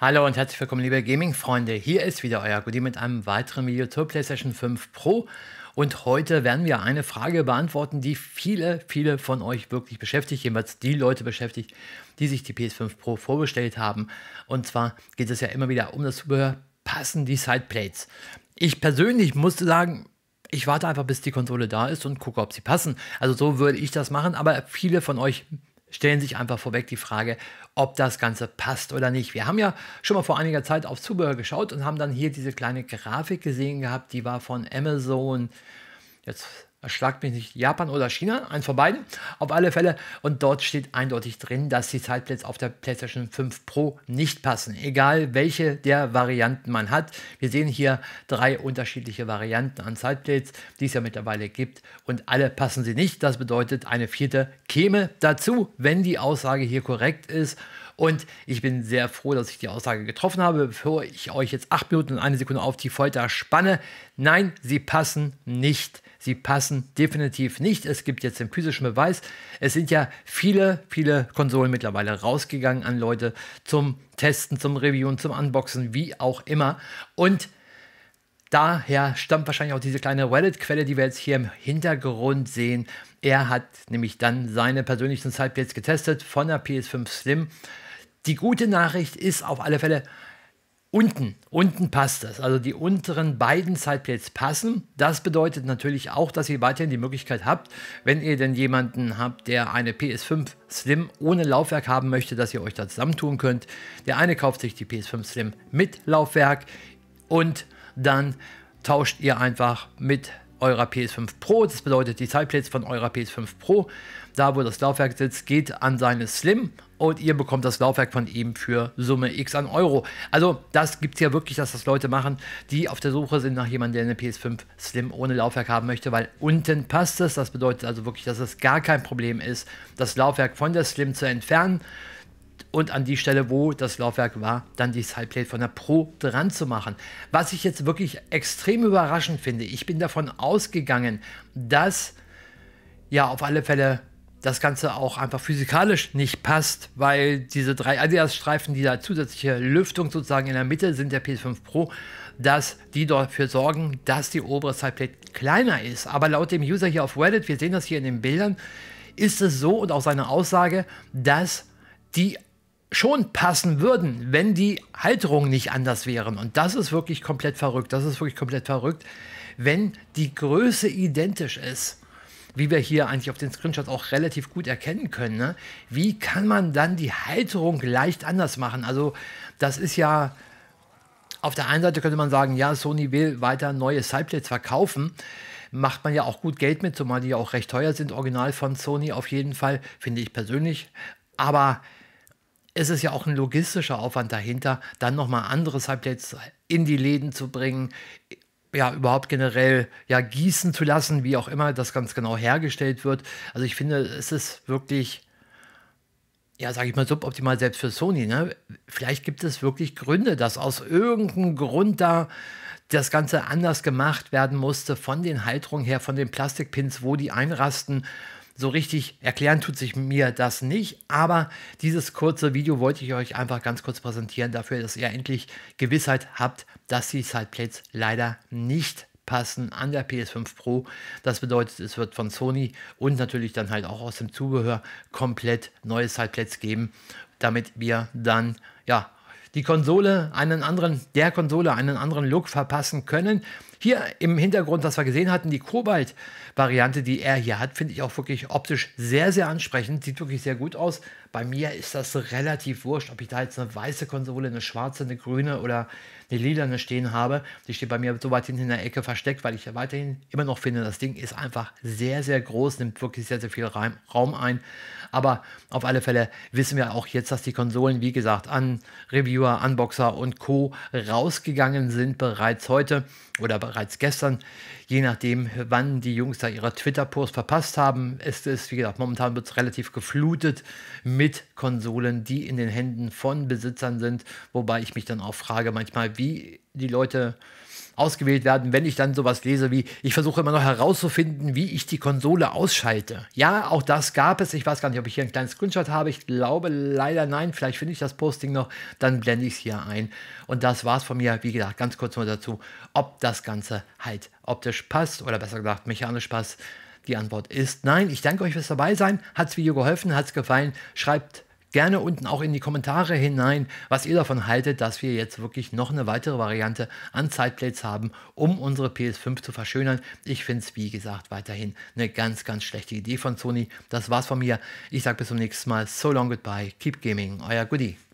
Hallo und herzlich willkommen, liebe Gaming-Freunde. Hier ist wieder euer Goodie mit einem weiteren Video zur PlayStation 5 Pro. Und heute werden wir eine Frage beantworten, die viele, viele von euch wirklich beschäftigt, jedenfalls die Leute beschäftigt, die sich die PS5 Pro vorbestellt haben. Und zwar geht es ja immer wieder um das Zubehör, passen die Sideplates. Ich persönlich musste sagen, ich warte einfach, bis die Konsole da ist und gucke, ob sie passen. Also so würde ich das machen, aber viele von euch stellen sich einfach vorweg die Frage, ob das Ganze passt oder nicht. Wir haben ja schon mal vor einiger Zeit auf Zubehör geschaut und haben dann hier diese kleine Grafik gesehen gehabt, die war von Amazon. Jetzt erschlagt mich nicht, Japan oder China, ein von beiden, auf alle Fälle. Und dort steht eindeutig drin, dass die Sideplates auf der PlayStation 5 Pro nicht passen, egal welche der Varianten man hat. Wir sehen hier drei unterschiedliche Varianten an Sideplates, die es ja mittlerweile gibt und alle passen sie nicht. Das bedeutet, eine vierte käme dazu, wenn die Aussage hier korrekt ist. Und ich bin sehr froh, dass ich die Aussage getroffen habe, bevor ich euch jetzt acht Minuten und eine Sekunde auf die Folter spanne. Nein, sie passen nicht. Sie passen definitiv nicht. Es gibt jetzt den physischen Beweis. Es sind ja viele, viele Konsolen mittlerweile rausgegangen an Leute zum Testen, zum Reviewen, zum Unboxen, wie auch immer. Und Daher stammt wahrscheinlich auch diese kleine Reddit-Quelle, die wir jetzt hier im Hintergrund sehen. Er hat nämlich dann seine persönlichen Sideplates getestet von der PS5 Slim die gute Nachricht ist auf alle Fälle, Unten, unten passt das. Also die unteren beiden Sideplätze passen. Das bedeutet natürlich auch, dass ihr weiterhin die Möglichkeit habt, wenn ihr denn jemanden habt, der eine PS5 Slim ohne Laufwerk haben möchte, dass ihr euch da zusammentun könnt. Der eine kauft sich die PS5 Slim mit Laufwerk und dann tauscht ihr einfach mit eurer PS5 Pro. Das bedeutet, die Sideplates von eurer PS5 Pro, da wo das Laufwerk sitzt, geht an seine Slim und ihr bekommt das Laufwerk von ihm für Summe X an Euro. Also das gibt es ja wirklich, dass das Leute machen, die auf der Suche sind nach jemandem, der eine PS5 Slim ohne Laufwerk haben möchte, weil unten passt es. Das bedeutet also wirklich, dass es gar kein Problem ist, das Laufwerk von der Slim zu entfernen und an die Stelle, wo das Laufwerk war, dann die Sideplate von der Pro dran zu machen. Was ich jetzt wirklich extrem überraschend finde, ich bin davon ausgegangen, dass ja auf alle Fälle das Ganze auch einfach physikalisch nicht passt, weil diese drei Adidas-Streifen, die da zusätzliche Lüftung sozusagen in der Mitte sind der PS5 Pro, dass die dafür sorgen, dass die obere Sideplate kleiner ist. Aber laut dem User hier auf Reddit, wir sehen das hier in den Bildern, ist es so und auch seine Aussage, dass die schon passen würden, wenn die Halterungen nicht anders wären. Und das ist wirklich komplett verrückt. Das ist wirklich komplett verrückt, wenn die Größe identisch ist. Wie wir hier eigentlich auf den Screenshots auch relativ gut erkennen können. Ne? Wie kann man dann die Halterung leicht anders machen? Also, das ist ja. Auf der einen Seite könnte man sagen, ja, Sony will weiter neue Sideplates verkaufen macht man ja auch gut Geld mit, zumal die ja auch recht teuer sind, original von Sony auf jeden Fall, finde ich persönlich. Aber es ist ja auch ein logistischer Aufwand dahinter, dann nochmal andere Subjects in die Läden zu bringen, ja, überhaupt generell ja, gießen zu lassen, wie auch immer das ganz genau hergestellt wird. Also ich finde, es ist wirklich, ja, sage ich mal, suboptimal selbst für Sony. Ne? Vielleicht gibt es wirklich Gründe, dass aus irgendeinem Grund da das Ganze anders gemacht werden musste von den Halterungen her, von den Plastikpins, wo die einrasten so richtig erklären tut sich mir das nicht, aber dieses kurze Video wollte ich euch einfach ganz kurz präsentieren, dafür, dass ihr endlich Gewissheit habt, dass die Sideplates leider nicht passen an der PS5 Pro. Das bedeutet, es wird von Sony und natürlich dann halt auch aus dem Zubehör komplett neue Sideplates geben, damit wir dann ja die Konsole einen anderen, der Konsole einen anderen Look verpassen können. Hier im Hintergrund, was wir gesehen hatten, die Kobalt-Variante, die er hier hat, finde ich auch wirklich optisch sehr, sehr ansprechend. Sieht wirklich sehr gut aus. Bei mir ist das relativ wurscht, ob ich da jetzt eine weiße Konsole, eine schwarze, eine grüne oder eine lilane stehen habe. Die steht bei mir so weit hinten in der Ecke versteckt, weil ich ja weiterhin immer noch finde, das Ding ist einfach sehr, sehr groß, nimmt wirklich sehr, sehr viel Raum ein. Aber auf alle Fälle wissen wir auch jetzt, dass die Konsolen, wie gesagt, an Reviewer, Unboxer und Co. rausgegangen sind bereits heute oder bereits bereits gestern, je nachdem, wann die Jungs da ihre Twitter-Posts verpasst haben. Es ist, wie gesagt, momentan wird es relativ geflutet mit Konsolen, die in den Händen von Besitzern sind, wobei ich mich dann auch frage manchmal, wie die Leute ausgewählt werden, wenn ich dann sowas lese wie, ich versuche immer noch herauszufinden, wie ich die Konsole ausschalte. Ja, auch das gab es. Ich weiß gar nicht, ob ich hier einen kleinen Screenshot habe. Ich glaube leider nein. Vielleicht finde ich das Posting noch. Dann blende ich es hier ein. Und das war es von mir. Wie gesagt, ganz kurz nur dazu, ob das Ganze halt optisch passt oder besser gesagt mechanisch passt. Die Antwort ist nein. Ich danke euch fürs dabei sein. Hat das Video geholfen? Hat es gefallen? Schreibt gerne unten auch in die Kommentare hinein, was ihr davon haltet, dass wir jetzt wirklich noch eine weitere Variante an Sideplates haben, um unsere PS5 zu verschönern. Ich finde es, wie gesagt, weiterhin eine ganz, ganz schlechte Idee von Sony. Das war's von mir. Ich sage bis zum nächsten Mal. So long, goodbye. Keep gaming. Euer Goodie.